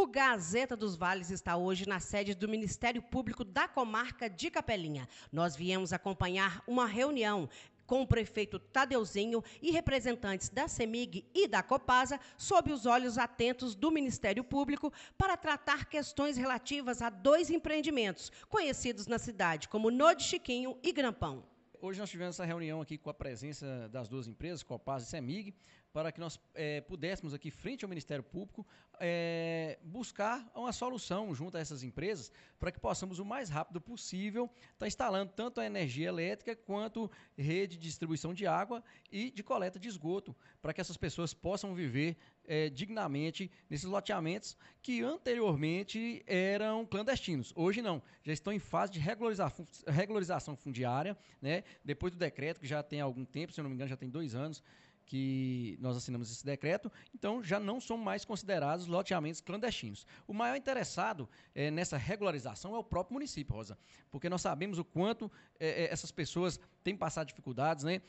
O Gazeta dos Vales está hoje na sede do Ministério Público da comarca de Capelinha. Nós viemos acompanhar uma reunião com o prefeito Tadeuzinho e representantes da CEMIG e da Copasa, sob os olhos atentos do Ministério Público, para tratar questões relativas a dois empreendimentos conhecidos na cidade como Node Chiquinho e Grampão hoje nós tivemos essa reunião aqui com a presença das duas empresas, Copasa e Semig, para que nós é, pudéssemos aqui, frente ao Ministério Público, é, buscar uma solução junto a essas empresas para que possamos o mais rápido possível estar tá instalando tanto a energia elétrica quanto rede de distribuição de água e de coleta de esgoto, para que essas pessoas possam viver é, dignamente nesses loteamentos que anteriormente eram clandestinos. Hoje não, já estão em fase de regularização fundiária, né? depois do decreto que já tem algum tempo, se eu não me engano já tem dois anos, que nós assinamos esse decreto, então já não são mais considerados loteamentos clandestinos. O maior interessado é, nessa regularização é o próprio município, Rosa, porque nós sabemos o quanto é, essas pessoas têm passado dificuldades, né?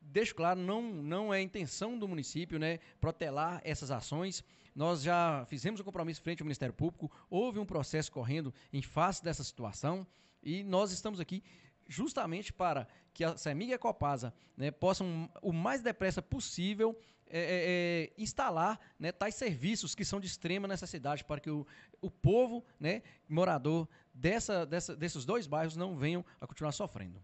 deixo claro, não, não é intenção do município né, protelar essas ações. Nós já fizemos um compromisso frente ao Ministério Público, houve um processo correndo em face dessa situação e nós estamos aqui justamente para que a Semig e a Copasa né, possam, o mais depressa possível, é, é, é, instalar né, tais serviços que são de extrema necessidade para que o, o povo, né, morador dessa, dessa, desses dois bairros, não venham a continuar sofrendo.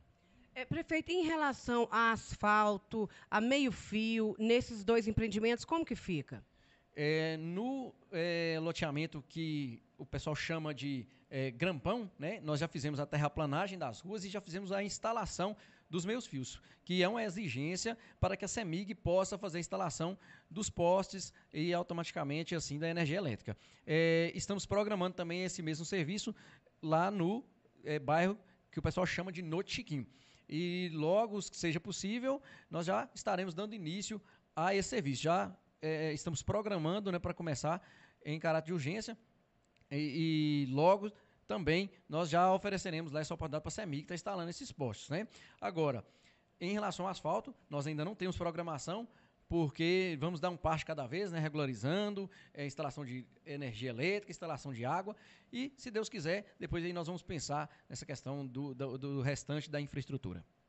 É, prefeito, em relação a asfalto, a meio-fio, nesses dois empreendimentos, como que fica? É, no é, loteamento que o pessoal chama de é, grampão, né? nós já fizemos a terraplanagem das ruas e já fizemos a instalação dos meus fios, que é uma exigência para que a CEMIG possa fazer a instalação dos postes e automaticamente assim da energia elétrica. É, estamos programando também esse mesmo serviço lá no é, bairro que o pessoal chama de Notiquim. E logo que seja possível, nós já estaremos dando início a esse serviço. Já é, é, estamos programando né, para começar em caráter de urgência. E, e, logo também nós já ofereceremos lá essa oportunidade para a CEMIG que está instalando esses postos. Né? Agora, em relação ao asfalto, nós ainda não temos programação, porque vamos dar um passo cada vez, né, regularizando, é, instalação de energia elétrica, instalação de água, e se Deus quiser, depois aí nós vamos pensar nessa questão do, do, do restante da infraestrutura.